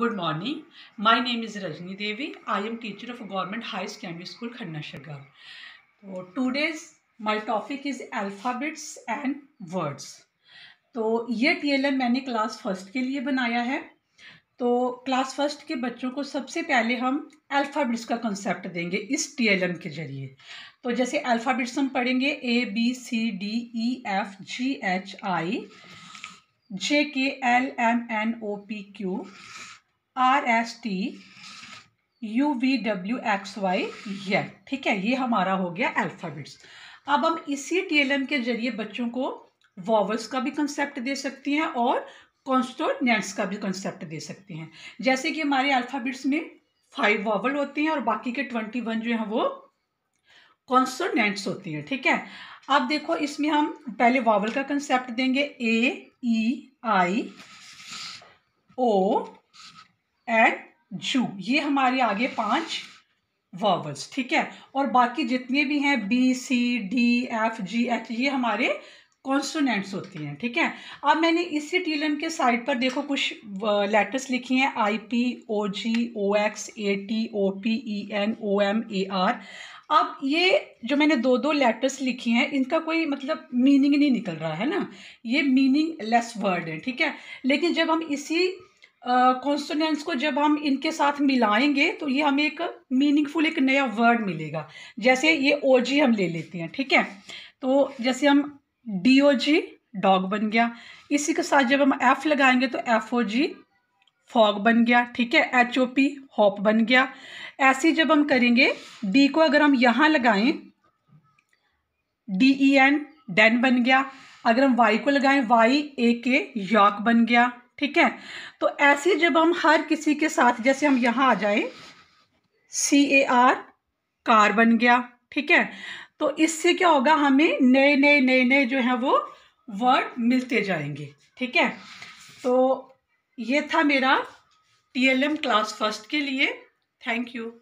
Good morning. My name is Rajni Devi. I am teacher of Government High Secondary School Khannasagar. So today's my topic is alphabets and words. तो ये TLM मैंने class first के लिए बनाया है तो class first के बच्चों को सबसे पहले हम अल्फ़ाबेट्स का कंसेप्ट देंगे इस टीएलएम के ज़रिए तो जैसे अल्फ़ाबेट्स हम पढ़ेंगे A B C D E F G H I J K L M N O P Q R S T U V W X Y ये ठीक है ये हमारा हो गया अल्फ़ाबेट्स अब हम इसी एम के जरिए बच्चों को वॉवल्स का भी कंसेप्ट दे सकती हैं और कॉन्स्टोनेंट्स का भी कंसेप्ट दे सकते हैं जैसे कि हमारे अल्फ़ाबेट्स में फाइव वॉवल होते हैं और बाकी के ट्वेंटी वन जो हैं वो कॉन्सोनेंट्स होती हैं ठीक है अब देखो इसमें हम पहले वॉवल का कंसेप्ट देंगे ए ई आई ओ एंड जू ये हमारे आगे पांच वर्बल्स ठीक है और बाकी जितने भी हैं B C D F G H ये हमारे कॉन्सोनेंट्स होती हैं ठीक है अब मैंने इसी टीलम के साइड पर देखो कुछ लेटर्स लिखी हैं I P O G O X A T O P E N O M A R अब ये जो मैंने दो दो लेटर्स लिखी हैं इनका कोई मतलब मीनिंग नहीं निकल रहा है ना ये मीनिंग लेस वर्ड है ठीक है लेकिन जब हम इसी कॉन्सोनेंट्स uh, को जब हम इनके साथ मिलाएंगे तो ये हमें एक मीनिंगफुल एक नया वर्ड मिलेगा जैसे ये ओ जी हम ले लेते हैं ठीक है तो जैसे हम डी ओ जी डॉग बन गया इसी के साथ जब हम एफ लगाएंगे तो एफ ओ जी फॉग बन गया ठीक है एच ओ पी हॉप बन गया ऐसे जब हम करेंगे डी को अगर हम यहाँ लगाएं डी ई एन डेन बन गया अगर हम वाई को लगाएं वाई ए के यॉक बन गया ठीक है तो ऐसे जब हम हर किसी के साथ जैसे हम यहाँ आ जाए सी ए आर कार बन गया ठीक है तो इससे क्या होगा हमें नए नए नए नए जो है वो वर्ड मिलते जाएंगे ठीक है तो ये था मेरा टीएलएम क्लास फर्स्ट के लिए थैंक यू